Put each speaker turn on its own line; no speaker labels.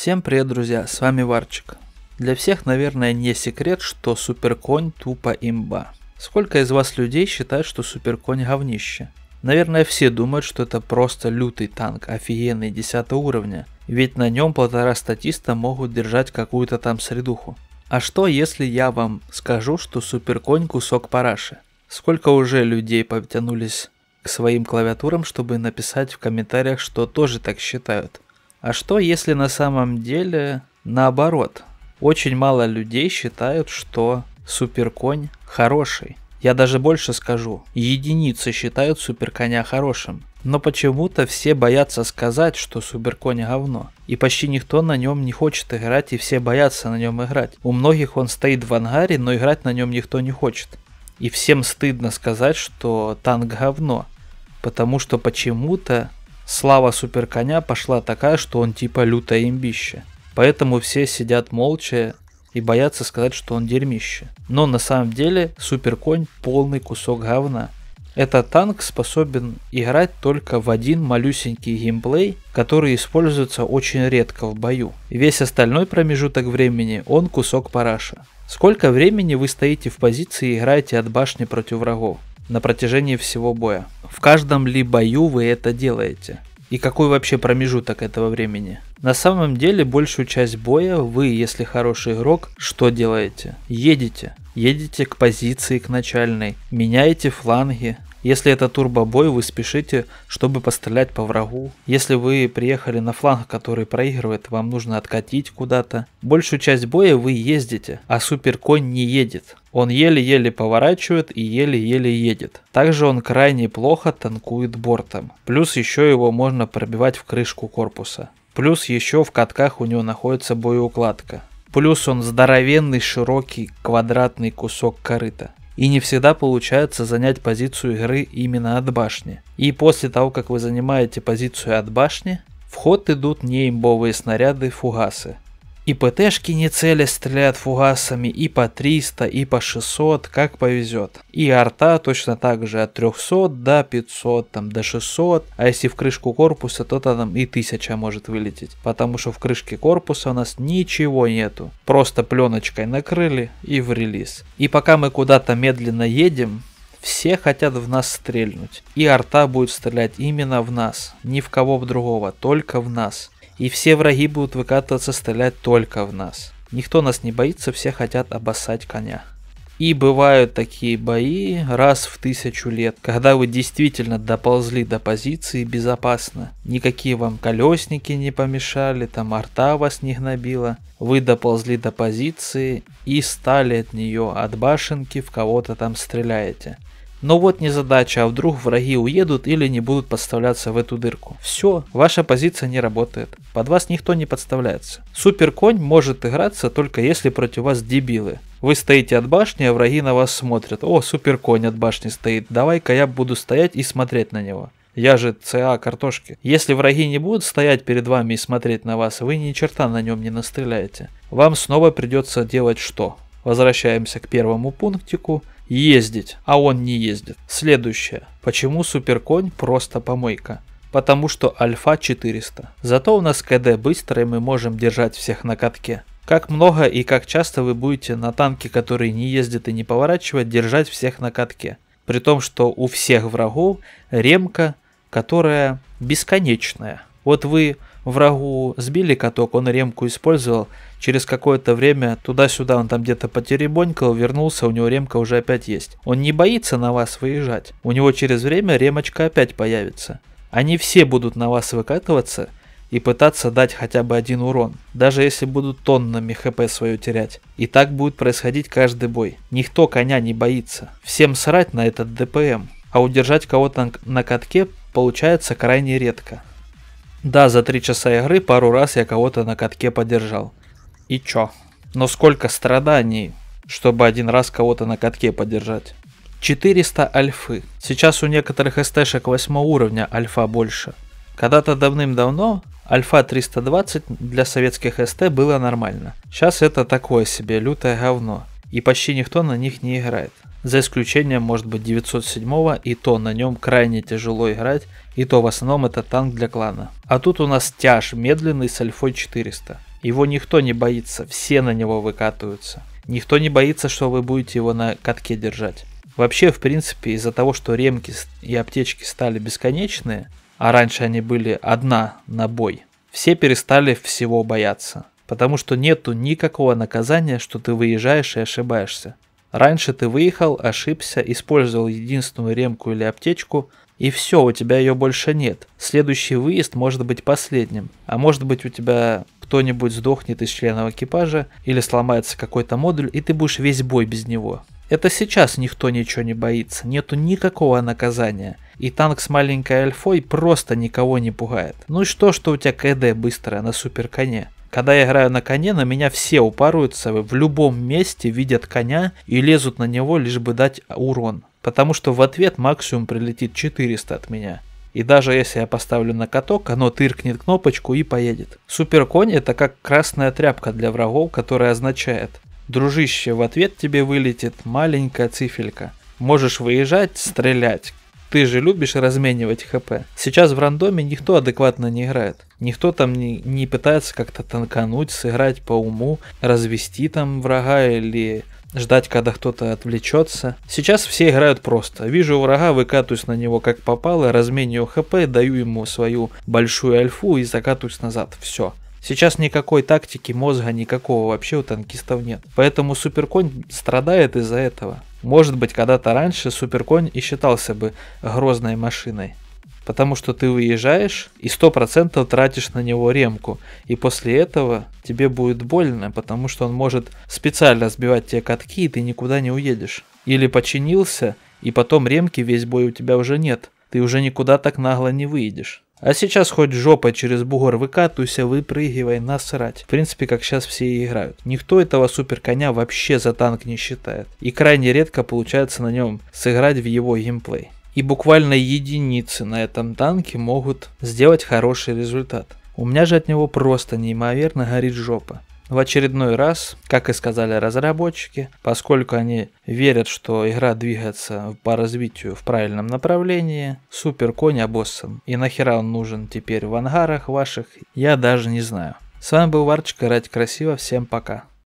Всем привет, друзья, с вами Варчик. Для всех, наверное, не секрет, что Суперконь тупо имба. Сколько из вас людей считают, что Суперконь говнище? Наверное, все думают, что это просто лютый танк, офигенный 10 уровня, ведь на нем полтора статиста могут держать какую-то там средуху. А что если я вам скажу, что Суперконь кусок параши? Сколько уже людей потянулись к своим клавиатурам, чтобы написать в комментариях, что тоже так считают – а что, если на самом деле наоборот? Очень мало людей считают, что суперконь хороший. Я даже больше скажу, единицы считают суперконя хорошим. Но почему-то все боятся сказать, что суперконь говно. И почти никто на нем не хочет играть, и все боятся на нем играть. У многих он стоит в ангаре, но играть на нем никто не хочет. И всем стыдно сказать, что танк говно. Потому что почему-то Слава суперконя пошла такая, что он типа лютое имбище. Поэтому все сидят молча и боятся сказать, что он дерьмище. Но на самом деле суперконь полный кусок говна. Этот танк способен играть только в один малюсенький геймплей, который используется очень редко в бою. Весь остальной промежуток времени он кусок параша. Сколько времени вы стоите в позиции и играете от башни против врагов? на протяжении всего боя. В каждом ли бою вы это делаете? И какой вообще промежуток этого времени? На самом деле, большую часть боя вы, если хороший игрок, что делаете? Едете. Едете к позиции, к начальной. Меняете фланги, если это турбобой, вы спешите, чтобы пострелять по врагу. Если вы приехали на фланг, который проигрывает, вам нужно откатить куда-то. Большую часть боя вы ездите, а суперконь не едет. Он еле-еле поворачивает и еле-еле едет. Также он крайне плохо танкует бортом. Плюс еще его можно пробивать в крышку корпуса. Плюс еще в катках у него находится боеукладка. Плюс он здоровенный, широкий, квадратный кусок корыта и не всегда получается занять позицию игры именно от башни. И после того, как вы занимаете позицию от башни, в ход идут неимбовые снаряды фугасы, и ПТшки не цели стреляют фугасами и по 300, и по 600, как повезет. И арта точно так же от 300 до 500, там до 600. А если в крышку корпуса, то там и 1000 может вылететь. Потому что в крышке корпуса у нас ничего нету. Просто пленочкой накрыли и в релиз. И пока мы куда-то медленно едем, все хотят в нас стрельнуть. И арта будет стрелять именно в нас, ни в кого в другого, только в нас. И все враги будут выкатываться стрелять только в нас. Никто нас не боится, все хотят обоссать коня. И бывают такие бои раз в тысячу лет, когда вы действительно доползли до позиции безопасно. Никакие вам колесники не помешали, там арта вас не гнобила. Вы доползли до позиции и стали от нее, от башенки в кого-то там стреляете. Но вот не задача, а вдруг враги уедут или не будут подставляться в эту дырку. Все, ваша позиция не работает. Под вас никто не подставляется. Супер конь может играться только если против вас дебилы. Вы стоите от башни, а враги на вас смотрят. О, супер конь от башни стоит. Давай-ка я буду стоять и смотреть на него. Я же ЦА картошки. Если враги не будут стоять перед вами и смотреть на вас, вы ни черта на нем не настреляете. Вам снова придется делать что? Возвращаемся к первому пунктику – ездить, а он не ездит. Следующее. Почему суперконь просто помойка? Потому что альфа 400. Зато у нас КД быстро и мы можем держать всех на катке. Как много и как часто вы будете на танке, который не ездит и не поворачивает, держать всех на катке. При том, что у всех врагов ремка, которая бесконечная. Вот вы врагу сбили каток, он ремку использовал. Через какое-то время туда-сюда он там где-то потеребонькал, вернулся, у него ремка уже опять есть. Он не боится на вас выезжать. У него через время ремочка опять появится. Они все будут на вас выкатываться и пытаться дать хотя бы один урон, даже если будут тоннами хп свою терять. И так будет происходить каждый бой. Никто коня не боится. Всем срать на этот ДПМ. А удержать кого-то на катке получается крайне редко. Да, за три часа игры пару раз я кого-то на катке поддержал. И чё? Но сколько страданий, чтобы один раз кого-то на катке подержать? 400 альфы. Сейчас у некоторых эстешек 8 уровня альфа больше. Когда-то давным-давно альфа 320 для советских СТ было нормально. Сейчас это такое себе лютое говно. И почти никто на них не играет за исключением, может быть, 907 и то на нем крайне тяжело играть, и то в основном это танк для клана. А тут у нас тяж медленный с альфой 400. Его никто не боится, все на него выкатываются. Никто не боится, что вы будете его на катке держать. Вообще, в принципе, из-за того, что ремки и аптечки стали бесконечные, а раньше они были одна на бой, все перестали всего бояться. Потому что нету никакого наказания, что ты выезжаешь и ошибаешься. Раньше ты выехал, ошибся, использовал единственную ремку или аптечку, и все, у тебя ее больше нет. Следующий выезд может быть последним, а может быть у тебя кто-нибудь сдохнет из членов экипажа или сломается какой-то модуль, и ты будешь весь бой без него. Это сейчас никто ничего не боится, нету никакого наказания. И танк с маленькой альфой просто никого не пугает. Ну и что, что у тебя КД быстрая на суперконе? Когда я играю на коне, на меня все упаруются, в любом месте видят коня и лезут на него, лишь бы дать урон. Потому что в ответ максимум прилетит 400 от меня. И даже если я поставлю на каток, оно тыркнет кнопочку и поедет. Супер конь это как красная тряпка для врагов, которая означает «Дружище, в ответ тебе вылетит маленькая цифелька. Можешь выезжать, стрелять. Ты же любишь разменивать хп. Сейчас в рандоме никто адекватно не играет. Никто там не, не пытается как-то танкануть, сыграть по уму, развести там врага или ждать, когда кто-то отвлечется. Сейчас все играют просто. Вижу врага, выкатываюсь на него как попало, разменю хп, даю ему свою большую альфу и закатываюсь назад. Все. Сейчас никакой тактики мозга, никакого вообще у танкистов нет. Поэтому суперконь страдает из-за этого. Может быть, когда-то раньше Суперконь и считался бы грозной машиной. Потому что ты выезжаешь и 100% тратишь на него ремку. И после этого тебе будет больно, потому что он может специально сбивать тебе катки, и ты никуда не уедешь. Или починился, и потом ремки весь бой у тебя уже нет. Ты уже никуда так нагло не выйдешь. А сейчас хоть жопа через бугор выкатывайся, выпрыгивай, насрать. В принципе, как сейчас все и играют. Никто этого супер коня вообще за танк не считает. И крайне редко получается на нем сыграть в его геймплей. И буквально единицы на этом танке могут сделать хороший результат. У меня же от него просто неимоверно горит жопа. В очередной раз, как и сказали разработчики, поскольку они верят, что игра двигается по развитию в правильном направлении, супер конь обоссан. А и нахера он нужен теперь в ангарах ваших, я даже не знаю. С вами был Варчик, играть красиво, всем пока.